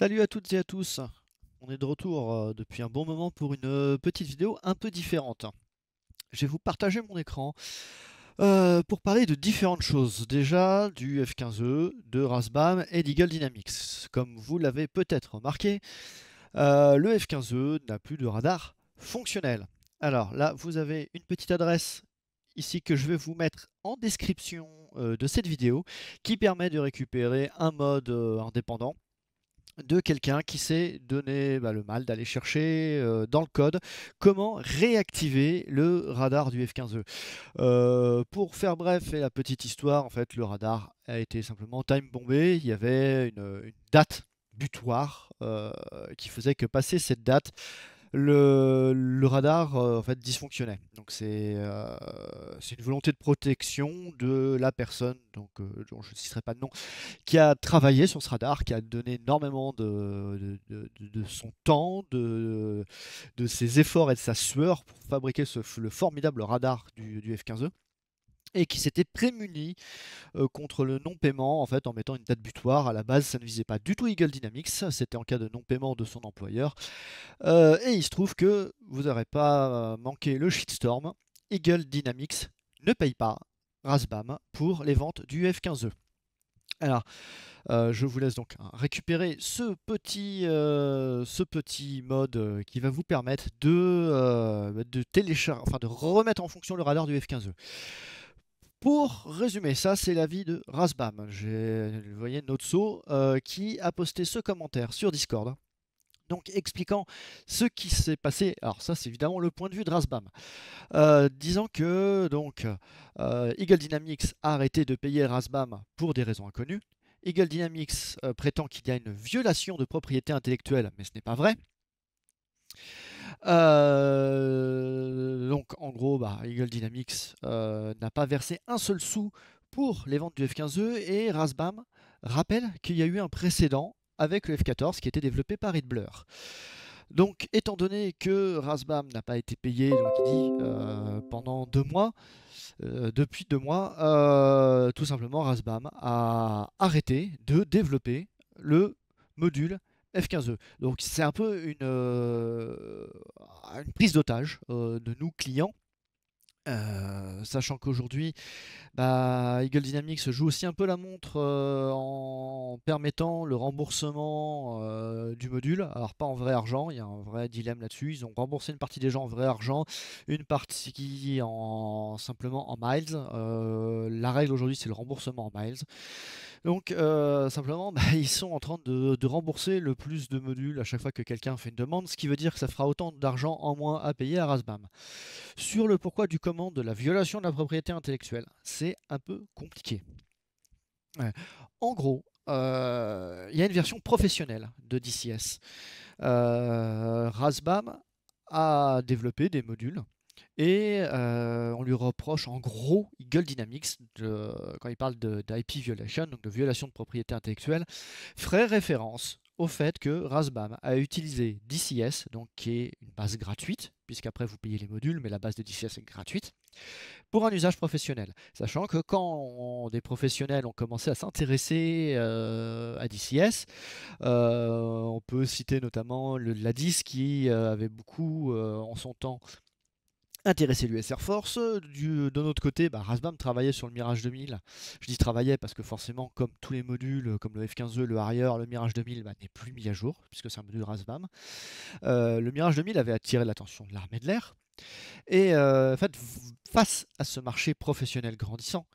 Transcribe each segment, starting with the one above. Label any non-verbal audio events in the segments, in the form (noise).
Salut à toutes et à tous, on est de retour euh, depuis un bon moment pour une euh, petite vidéo un peu différente. Je vais vous partager mon écran euh, pour parler de différentes choses. Déjà du F15E, e, de Rasbam et d'Eagle Dynamics. Comme vous l'avez peut-être remarqué, le F15E e n'a plus de radar fonctionnel. Alors là, vous avez une petite adresse ici que je vais vous mettre en description de cette vidéo qui permet de récupérer un mode indépendant de quelqu'un qui s'est donné bah, le mal d'aller chercher euh, dans le code comment réactiver le radar du F15E. E? Euh, pour faire bref et la petite histoire, en fait, le radar a été simplement time bombé. Il y avait une, date butoir euh, qui faisait que passer cette date, le, radar euh, en fait dysfonctionnait. Donc euh, c'est une volonté de protection de la personne, donc euh, je ne citerai pas de nom, qui a travaillé sur ce radar, qui a donné énormément de, de, son temps, de, ses efforts et de sa sueur pour fabriquer ce, le formidable radar du, du F-15E et qui s'était prémuni euh, contre le non-paiement en fait en mettant une date butoir. À la base, ça ne visait pas du tout Eagle Dynamics, c'était en cas de non-paiement de son employeur. Euh, et il se trouve que vous n'aurez pas euh, manqué le shitstorm. Eagle Dynamics ne paye pas Rasbam pour les ventes du F15E. E. Alors, je vous laisse donc hein, récupérer ce petit, ce petit mode qui va vous permettre de, de télécharger, enfin de remettre en fonction le radar du F15E. Pour résumer, ça c'est l'avis de Rasbam. Vous voyez Notso euh, qui a posté ce commentaire sur Discord. Donc expliquant ce qui s'est passé. Alors ça c'est évidemment le point de vue de Rasbam. Euh, disant que donc euh, Eagle Dynamics a arrêté de payer Rasbam pour des raisons inconnues. Eagle Dynamics prétend qu'il y a une violation de propriété intellectuelle, mais ce n'est pas vrai. Euh, donc en gros, bah, Eagle Dynamics euh, n'a pas versé un seul sou pour les ventes du F15E e et Rasbam rappelle qu'il y a eu un précédent avec le F14 qui était développé par Ed Donc étant donné que Rasbam n'a pas été payé, euh, pendant deux mois, depuis deux mois, tout simplement Rasbam a arrêté de développer le module F15E. Donc c'est un peu une, euh, prise d'otage euh, de nous clients. Euh, sachant qu'aujourd'hui, bah, Eagle Dynamics joue aussi un peu la montre en permettant le remboursement du module. Alors pas en vrai argent, il y a un vrai dilemme là-dessus. Ils ont remboursé une partie des gens en vrai argent, une partie en simplement en miles. la règle aujourd'hui, c'est le remboursement en miles. Donc, euh, simplement, (laughs) bah, ils sont en train de, rembourser le plus de modules à chaque fois que quelqu'un fait une demande, ce qui veut dire que ça fera autant d'argent en moins à payer à Rasbam. Sur le pourquoi du comment de la violation de la propriété intellectuelle, c'est un peu compliqué. En gros, euh, il y a une version professionnelle de DCS. Euh, Rasbam a développé des modules et euh, on lui reproche en gros Eagle Dynamics, quand il parle d'IP violation, donc de violation de propriété intellectuelle, ferait référence au fait que Rasbam a utilisé DCS, donc qui est une base gratuite, puisqu'après vous payez les modules, mais la base de DCS est gratuite, pour un usage professionnel. Sachant que quand des professionnels ont commencé à s'intéresser euh, à DCS, euh, on peut citer notamment le, l'ADIS qui avait beaucoup en son temps intéressé l'US Air Force. Euh, du, de notre côté, bah, Rasbam travaillait sur le Mirage 2000. Je dis travaillait parce que forcément, comme tous les modules, euh, comme le F15E, e, le Harrier, le Mirage 2000 bah, n'est plus mis à jour, puisque c'est un module Rasbam. Euh, le Mirage 2000 avait attiré l'attention de l'armée de l'air. Et en fait, face à ce marché professionnel grandissant,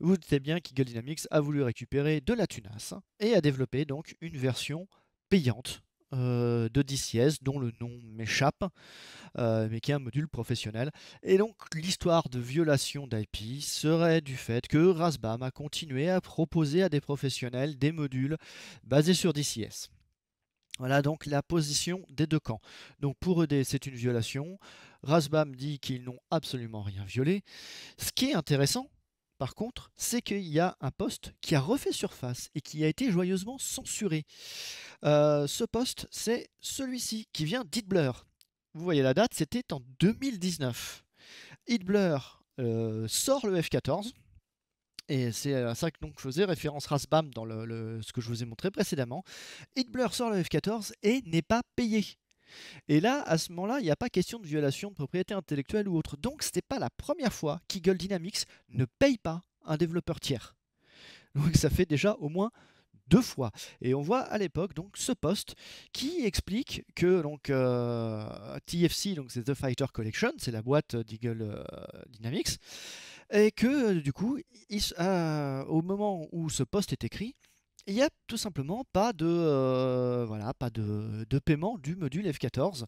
vous dites bien qu'Eagle Dynamics a voulu récupérer de la tunasse et a développé donc une version payante euh, de DCS dont le nom m'échappe, euh, mais qui est un module professionnel. Et donc l'histoire de violation d'IP serait du fait que Rasbam a continué à proposer à des professionnels des modules basés sur DCS. Voilà donc la position des deux camps. Donc pour ED, c'est une violation. Rasbam dit qu'ils n'ont absolument rien violé. Ce qui est intéressant, par contre, c'est qu'il y a un poste qui a refait surface et qui a été joyeusement censuré. Euh, ce poste, c'est celui-ci qui vient d'Hitblur. Vous voyez la date, c'était en 2019. Hitblur euh, sort le F14. Et c'est à ça que donc je faisais référence Rasbam dans ce que je vous ai montré précédemment. Hitblur sort le F14 et n'est pas payé. Et là, à ce moment-là, il n'y a pas question de violation de propriété intellectuelle ou autre. Donc, ce n'est pas la première fois qu'Eagle Dynamics ne paye pas un développeur tiers. Donc, ça fait déjà au moins deux fois. Et on voit à l'époque donc ce poste qui explique que donc euh, TFC, donc c'est The Fighter Collection, c'est la boîte d'Eagle euh, Dynamics, et que du coup, euh, au moment où ce poste est écrit, il n'y a tout simplement pas de, euh, voilà, pas de, paiement du module F14.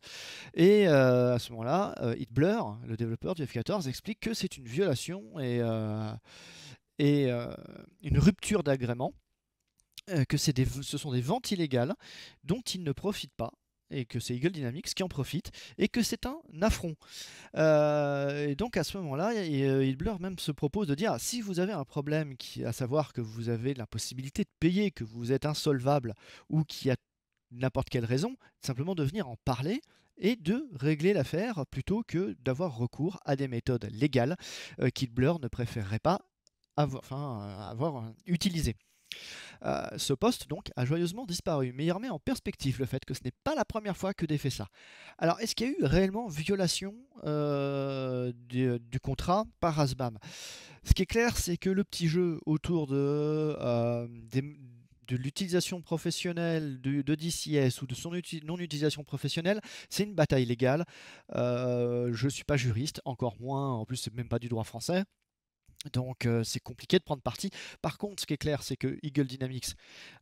Et euh, à ce moment-là, euh, Hitblur, le développeur du F14, explique que c'est une violation et, et une rupture d'agrément, que ce sont des ventes illégales dont il ne profite pas et que c'est Eagle Dynamics qui en profite et que c'est un affront. Euh, et donc à ce moment-là, HitBlur même se propose de dire ah, si vous avez un problème, qui, à savoir que vous avez la possibilité de payer, que vous êtes insolvable ou qu'il y a n'importe quelle raison, simplement de venir en parler et de régler l'affaire plutôt que d'avoir recours à des méthodes légales euh, ne préférerait pas avoir, enfin, euh, avoir euh, utilisées. Euh, ce poste donc a joyeusement disparu, mais il remet en perspective le fait que ce n'est pas la première fois que des fait ça. Alors est-ce qu'il y a eu réellement violation euh, du, contrat par Asbam Ce qui est clair, c'est que le petit jeu autour de, euh, l'utilisation professionnelle de, de, DCS ou de son non-utilisation professionnelle, c'est une bataille légale. je ne suis pas juriste, encore moins, en plus c'est même pas du droit français. Donc euh, c'est compliqué de prendre parti. Par contre, ce qui est clair, c'est que Eagle Dynamics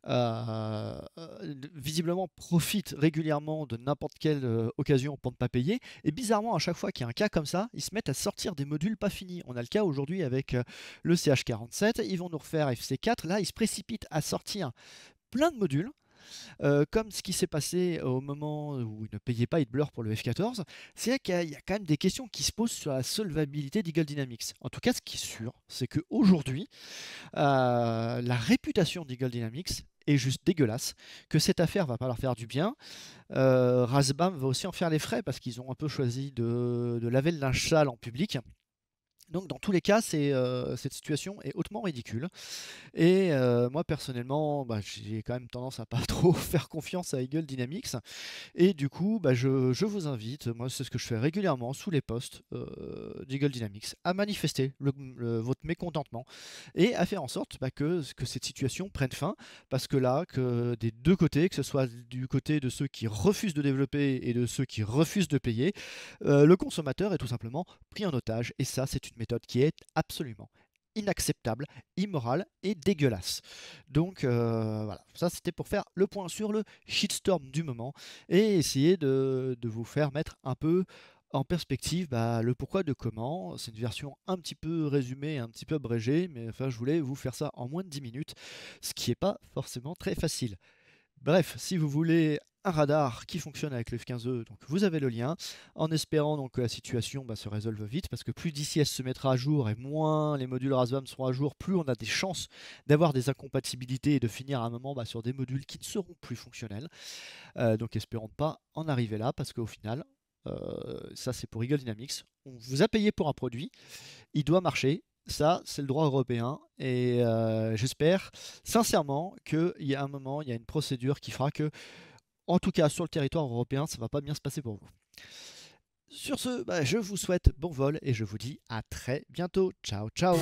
euh, euh, visiblement profite régulièrement de n'importe quelle occasion pour ne pas payer. Et bizarrement, à chaque fois qu'il y a un cas comme ça, ils se mettent à sortir des modules pas finis. On a le cas aujourd'hui avec le CH47, ils vont nous refaire FC4. Là, ils se précipitent à sortir plein de modules euh, comme ce qui s'est passé au moment où ils ne payaient pas Hitler pour le F-14, c'est qu'il y a quand même des questions qui se posent sur la solvabilité d'Eagle Dynamics. En tout cas, ce qui est sûr, c'est qu'aujourd'hui, euh, la réputation d'Eagle Dynamics est juste dégueulasse, que cette affaire va pas leur faire du bien. Euh, RazBam va aussi en faire les frais parce qu'ils ont un peu choisi de, de laver le linge sale en public. Donc dans tous les cas, euh, cette situation est hautement ridicule. Et euh, moi personnellement, bah, j'ai quand même tendance à pas (laughs) trop faire confiance à Eagle Dynamics. Et du coup, bah, je, vous invite, moi c'est ce que je fais régulièrement sous les postes euh, d'Eagle Dynamics, à manifester votre mécontentement et à faire en sorte bah, que, que cette situation prenne fin. Parce que là, que des deux côtés, que ce soit du côté de ceux qui refusent de développer et de ceux qui refusent de payer, le consommateur est tout simplement pris en otage. Et ça, c'est une méthode qui est absolument inacceptable, immorale et dégueulasse. Donc euh, voilà, ça c'était pour faire le point sur le shitstorm du moment et essayer de, vous faire mettre un peu en perspective bah, le pourquoi de comment. C'est une version un petit peu résumée, un petit peu abrégée, mais enfin je voulais vous faire ça en moins de 10 minutes, ce qui n'est pas forcément très facile. Bref, si vous voulez un radar qui fonctionne avec le F15E, e, donc vous avez le lien, en espérant donc que la situation bah, se résolve vite, parce que plus DCS se mettra à jour et moins les modules RASVAM seront à jour, plus on a des chances d'avoir des incompatibilités et de finir à un moment bah, sur des modules qui ne seront plus fonctionnels. Euh, donc espérons pas en arriver là, parce qu'au final, euh, ça c'est pour Eagle Dynamics, on vous a payé pour un produit, il doit marcher, ça, c'est le droit européen. Et euh, j'espère sincèrement qu'il y a un moment, il y a une procédure qui fera que, en tout cas sur le territoire européen, ça ne va pas bien se passer pour vous. Sur ce, bah, je vous souhaite bon vol et je vous dis à très bientôt. Ciao, ciao